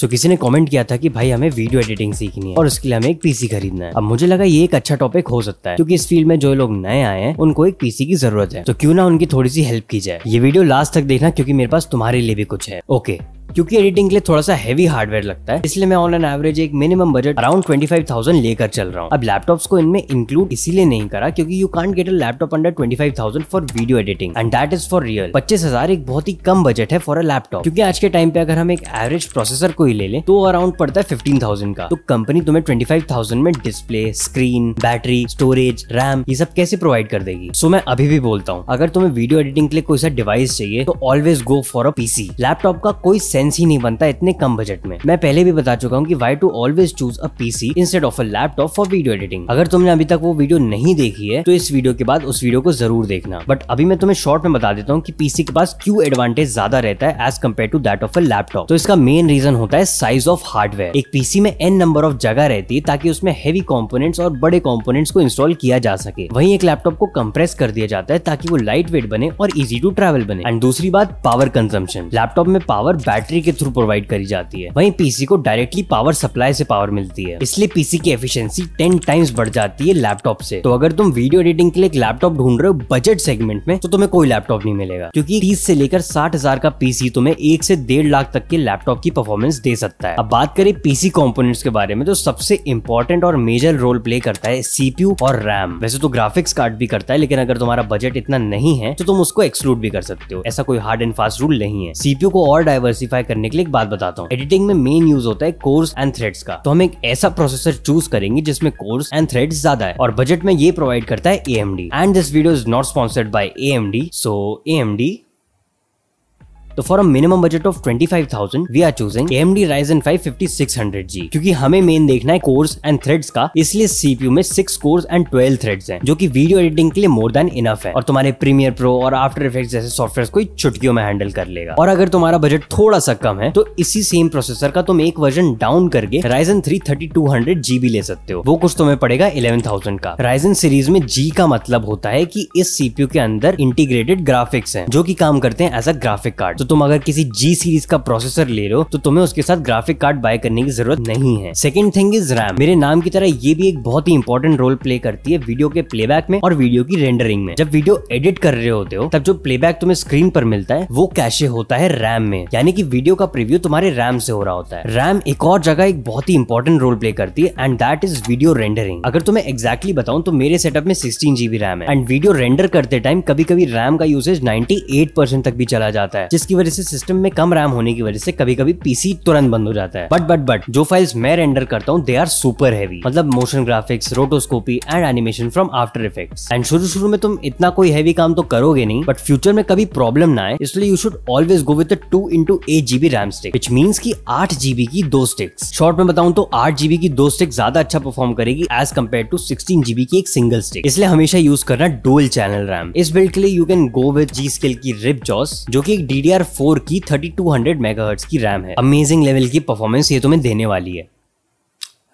सो so, किसी ने comment किया था कि भाई हमें वीडियो एडिटिंग सीखनी है और उसके लिए हमें एक पीसी खरीदना है अब मुझे लगा ये एक अच्छा टॉपिक हो सकता है क्योंकि इस फील्ड में जो लोग नए आए हैं उनको एक पीसी की जरूरत है तो क्यों ना उनकी थोड़ी सी हेल्प की जाए ये वीडियो लास्ट तक देखना क्योंकि मेरे पास तुम्हारे लिए भी कुछ है ओके क्योंकि एडिटिंग के लिए थोड़ा सा हैवी हार्डवेयर लगता है इसलिए मैं ऑन एन एवरेज एक minimum budget around twenty five thousand लेकर चल रहा हूँ अब लैपटॉप्स को इनमें इंक्लूड इसीलिए नहीं करा क्योंकि you can't get a laptop under twenty five thousand for video editing and that is for real पच्चीस हजार एक बहुत ही कम बजट है फॉर अ लैपटॉप क्योंकि आज के टाइम पे अगर हम एक एवरेज प्रोसेसर को ही ले लें तो अराउंड पड़ता है फिफ्टीन थाउजेंड का तो कंपनी तुम्हें ट्वेंटी फाइव थाउजेंड में display screen battery storage RAM ये सब कैसे प्रोवाइड कर देगी सो so, मैं अभी भी बोलता हूँ अगर तुम्हें वीडियो एडिटिंग के लिए कोई सा डिवाइस चाहिए तो always go for a PC laptop का कोई सेंस ही नहीं बनता इतने कम बजट में मैं पहले भी बता चुका हूँ की why to always choose a PC instead of a laptop for video editing अगर तुमने अभी तक वो वीडियो नहीं देखी है तो इस वीडियो के बाद उस वीडियो को जरूर देखना बट अभी मैं तुम्हें शॉर्ट में बता देता हूँ की पीसी के पास क्यू एडवांटेज ज्यादा रहता है as compare to that of a laptop तो इसका मेन रीजन होता है साइज ऑफ हार्डवेयर एक पीसी में एन नंबर ऑफ जगह रहती है ताकि उसमें हेवी कंपोनेंट्स और बड़े कॉम्पोनेट्स को इंस्टॉल किया जा सके वहीं एक लैपटॉप को कंप्रेस कर दिया जाता है ताकि वो लाइट वेट बने और इजी टू ट्रैवल बने एंड दूसरी बात पावर कंजम्पशन लैपटॉप में पावर बैटरी बैटरी के थ्रू प्रोवाइड करी जाती है वहीं पीसी को डायरेक्टली पावर सप्लाई से पावर मिलती है इसलिए पीसी की एफिशिएंसी टेन टाइम्स बढ़ जाती है लैपटॉप से तो अगर तुम वीडियो एडिटिंग के लिए एक लैपटॉप ढूंढ रहे हो बजट सेगमेंट में तो तुम्हें कोई लैपटॉप नहीं मिलेगा क्योंकि तीस से लेकर साठ हजार का पीसी तुम्हें एक से डेढ़ लाख तक के लैपटॉप की परफॉर्मेंस दे सकता है अब बात करें पीसी कॉम्पोनेट्स के बारे में तो सबसे इंपॉर्टेंट और मेजर रोल प्ले करता है सीपीयू और रैम वैसे तो ग्राफिक्स कार्ड भी करता है लेकिन अगर तुम्हारा बजट इतना नहीं है तो तुम उसको एक्सक्लूड भी कर सकते हो ऐसा कोई हार्ड एंड फास्ट रूल नहीं है सीपीयू को और डायवर्सिफाई मॉडिफाई करने के लिए एक बात बताता हूँ एडिटिंग में मेन यूज होता है कोर्स एंड थ्रेड्स का तो हम एक ऐसा प्रोसेसर चूज करेंगे जिसमें कोर्स एंड थ्रेड्स ज्यादा है और बजट में ये प्रोवाइड करता है A M D and this video is not sponsored by A M D so A M D तो for a minimum budget of twenty five thousand we are choosing M D Ryzen five fifty six hundred G क्यूँकी हमें main देखना है course and threads का इसलिए CPU में six cores and twelve threads हैं जो कि वीडियो एडिटिंग के लिए मोर देन इनफ है और तुम्हारे प्रीमियर प्रो और आफ्टर इफेक्ट जैसे सॉफ्टवेयर को चुटकियों में हैंडल कर लेगा और अगर तुम्हारा बजट थोड़ा सा कम है तो इसी सेम प्रोसेसर का तुम एक वर्जन डाउन करके Ryzen three thirty two hundred G ले सकते हो वो कुछ तुम्हें पड़ेगा इलेवन थाउजेंड का राइजन सीरीज में जी का मतलब होता है की इस सीपीयू के अंदर इंटीग्रेटेड ग्राफिक्स है जो की काम करते हैं एज अ ग्राफिक कार्ड तो तुम अगर किसी जी सीरीज का प्रोसेसर ले रहे हो तो तुम्हें उसके साथ ग्राफिक कार्ड बाय करने की जरूरत नहीं है सेकंड थिंग इज रैम मेरे नाम की तरह ये भी एक बहुत ही इंपॉर्टेंट रोल प्ले करती है वीडियो के प्ले में और वीडियो की रेंडरिंग में जब वीडियो एडिट कर रहे होते हो तब जो प्ले तुम्हें स्क्रीन पर मिलता है वो कैसे होता है रैम में यानी कि वीडियो का प्रीव्यू तुम्हारे रैम से हो रहा होता है रैम एक और जगह एक बहुत ही इंपॉर्टेंट रोल प्ले करती है and that is video rendering अगर तुम्हें एग्जैक्टली बताऊं तो मेरे सेटअप में सिक्सटीन जीबी रैम है एंड वीडियो रेंडर करते टाइम कभी कभी रैम का यूसेज 98 परसेंट तक भी चला जाता है जिसकी वजह से सिस्टम में कम रैम होने की वजह से कभी कभी पीसी तुरंत बंद हो जाता है बट बट बट जो फाइल्स मैं रेंडर करता हूँ दे आर सुपर हैवी मतलब motion graphics rotoscopy and animation from after effects and शुरू शुरू में तुम इतना कोई हैवी काम तो करोगे नहीं बट फ्यूचर में कभी प्रॉब्लम ना आए इसलिए you should always go with two into eight GB RAM stick which mean की आठ जीबी की दो स्टिक्स शॉर्ट में बताऊँ तो आठ जीबी की दो स्टिक ज्यादा अच्छा परफॉर्म करेगी as compare to sixteen GB की एक सिंगल स्टिक इसलिए हमेशा यूज करना डोल चैनल रैम इस बिल्ड के लिए you can go with G skill की रिप जॉस जो की एक डी फोर की थर्टी टू हंड्रेड मेगाहर्ट्ज की रैम है अमेजिंग लेवल की परफॉर्मेंस ये तुम्हें देने वाली है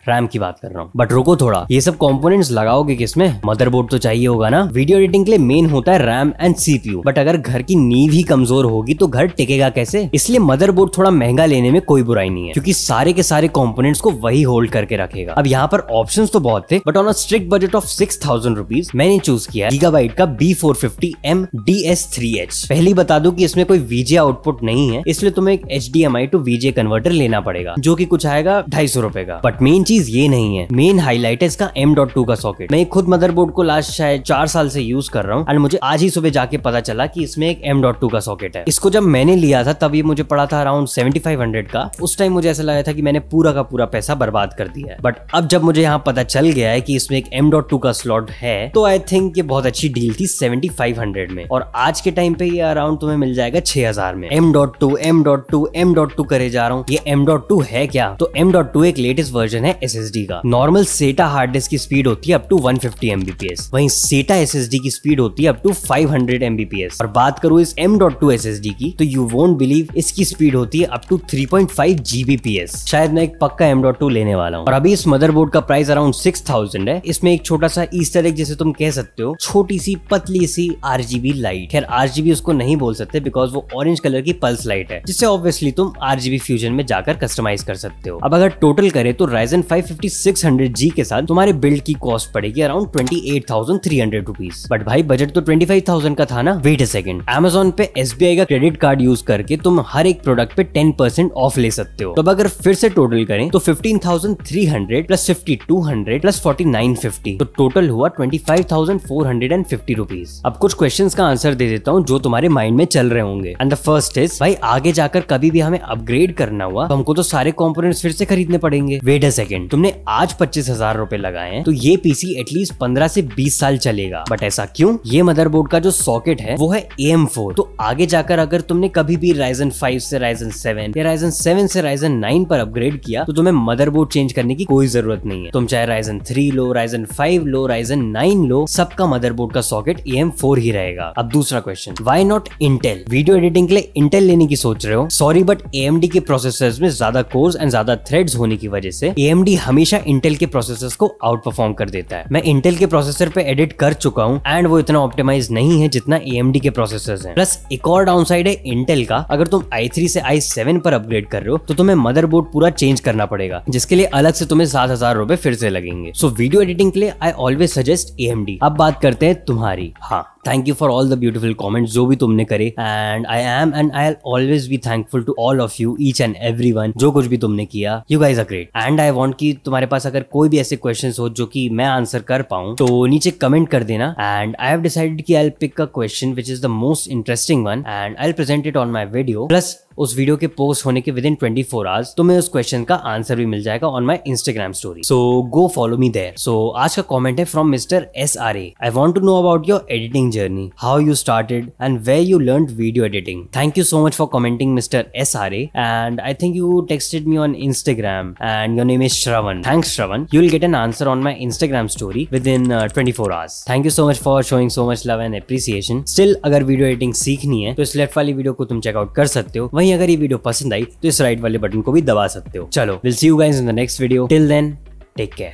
रैम की बात कर रहा हूँ बट रुको थोड़ा ये सब कंपोनेंट्स लगाओगे किसमें मदरबोर्ड तो चाहिए होगा ना वीडियो एडिटिंग के लिए मेन होता है रैम एंड सीपीयू बट अगर घर की नींव ही कमजोर होगी तो घर टिकेगा कैसे इसलिए मदरबोर्ड थोड़ा महंगा लेने में कोई बुराई नहीं है क्योंकि सारे के सारे कॉम्पोनेट्स को वही होल्ड करके रखेगा अब यहाँ पर ऑप्शन तो बहुत थे but on strict budget of six thousand rupees मैंने चूज किया गीगाबाइट का B four fifty M D S three H पहले बता दू की इसमें कोई वीजे आउटपुट नहीं है इसलिए तुम्हें एक H D M I two VGA converter लेना पड़ेगा जो की कुछ आएगा ढाई सौ रुपए का बट मेन चीज चीज ये नहीं है मेन हाईलाइट है इसका एम डॉट टू का सॉकेट मैं खुद मदरबोर्ड को लास्ट शायद चार साल से यूज कर रहा हूँ एंड मुझे आज ही सुबह जाके पता चला की इसमें एक एम डॉट टू का सॉकेट है इसको जब मैंने लिया था तब ये मुझे पड़ा था अराउंड सेवेंटी फाइव हंड्रेड का उस टाइम मुझे ऐसा लगा था की मैंने पूरा का पूरा पैसा बर्बाद कर दिया है बट अब जब मुझे यहाँ पता चल गया है की इसमें एक एम डॉट टू का स्लॉट है तो आई थिंक ये बहुत अच्छी डील थी सेवेंटी फाइव हंड्रेड में और आज के टाइम पे ये अराउंड तुम्हें मिल जाएगा छह हजार में M dot two M dot two M dot two करे जा रहा हूँ ये एम डॉट टू है क्या तो एम डॉट टू एक लेटेस्ट वर्जन है एसएसडी का नॉर्मल सेटा हार्ड डिस्क की स्पीड होती है अप टू 150 फिफ्टी वहीं सेटा एसएसडी की स्पीड होती है अप टू 500 हंड्रेड और बात करूँ इस एम डॉट टू एसएसडी की तो यू वोट बिलीव इसकी स्पीड होती है अप टू 3.5 पॉइंट शायद मैं एक पक्का एम डॉट टू लेने वाला हूँ और अभी इस मदरबोर्ड का प्राइस अराउंड सिक्स थाउजेंड है इसमें एक छोटा सा ईस्टर एक जैसे तुम कह सकते हो छोटी सी पतली सी आरजीबी लाइट खैर आरजीबी उसको नहीं बोल सकते बिकॉज वो ऑरेंज कलर की पल्स लाइट है जिससे ऑब्वियसली तुम आरजीबी फ्यूजन में जाकर कस्टमाइज कर सकते हो अब अगर टोटल करे तो राइजन फाइव 5500 जी के साथ तुम्हारे बिल्ड की कॉस्ट पड़ेगी around twenty eight thousand three hundred rupees but भाई बजट तो ट्वेंटी फाइव थाउजेंड का था ना वेट अ सेकंड अमेजोन पे एस का क्रेडिट कार्ड यूज करके तुम हर एक प्रोडक्ट पे टेन परसेंट ऑफ ले सकते हो तब तो अगर फिर से टोटल करें तो fifteen thousand three hundred plus fifty two hundred plus forty nine fifty तो टोटल हुआ twenty five thousand four hundred and fifty rupees अब कुछ क्वेश्चन का आंसर दे देता हूँ जो तुम्हारे माइंड में चल रहे होंगे एंड द फर्स्ट इज भाई आगे जाकर कभी भी हमें अपग्रेड करना हुआ तो हमको तो सारे कॉम्पोनेट फिर से खरीदने पड़ेंगे वेट अ सेकंड टाइम तुमने आज पच्चीस हजार रूपए लगाए तो ये पीसी एटलीस्ट पंद्रह से बीस साल चलेगा बट ऐसा क्यों ये मदरबोर्ड का जो सॉकेट है वो है एम फोर तो आगे जाकर अगर तुमने कभी भी राइजन फाइव से राइजन सेवन या राइजन सेवन से राइजन नाइन पर अपग्रेड किया तो तुम्हें मदरबोर्ड चेंज करने की कोई जरूरत नहीं है तुम चाहे राइजन थ्री लो राइजन फाइव लो राइजन नाइन लो सबका मदरबोर्ड का सॉकेट एम फोर ही रहेगा अब दूसरा question why not Intel video editing के लिए इंटेल लेने की सोच रहे हो सॉरी बट एएमडी के प्रोसेसर में ज्यादा कोर्स एंड ज्यादा थ्रेड्स होने की वजह से एम AMD हमेशा इंटेल के प्रोसेसर को आउट परफॉर्म कर देता है मैं इंटेल के प्रोसेसर पे एडिट कर चुका हूँ एंड वो इतना ऑप्टिमाइज नहीं है जितना AMD के प्रोसेसर है प्लस एक और डाउन साइड है इंटेल का अगर तुम i3 से i7 पर अपग्रेड कर रहे हो तो तुम्हें मदरबोर्ड पूरा चेंज करना पड़ेगा जिसके लिए अलग से तुम्हें सात हजार फिर से लगेंगे सो वीडियो एडिटिंग के लिए आई ऑलवेज सजेस्ट एएमडी अब बात करते हैं तुम्हारी हाँ thank you for all the beautiful comment जो भी तुमने करे and I am and I always be thankful to all of you each and every one जो कुछ भी तुमने किया you guys a great and I want की तुम्हारे पास अगर कोई भी ऐसे क्वेश्चन हो जो कि मैं आंसर कर पाऊँ तो नीचे कमेंट कर देना एंड आई हैव डिसाइडेड की I pick a question which is the most interesting one and I present it on my video plus उस वीडियो के पोस्ट होने के within twenty four hours तुम्हें उस क्वेश्चन का आंसर भी मिल जाएगा on my Instagram story so go follow me there so आज का कॉमेंट है from mister S R A I want to know about your editing journey how you started and way you learn video editing thank you so much for commenting mister S R A and I think you texted me on Instagram and your name is Shravan thanks Shravan you will get an answer on my Instagram story within twenty four hours thank you so much for showing so much love and appreciation still अगर video editing सीखनी है तो इस left वाली video को तुम checkout कर सकते हो वहीं अगर ये वीडियो पसंद आई तो इस राइट वाले बटन को भी दबा सकते हो चलो will see you guys in the next video till then take care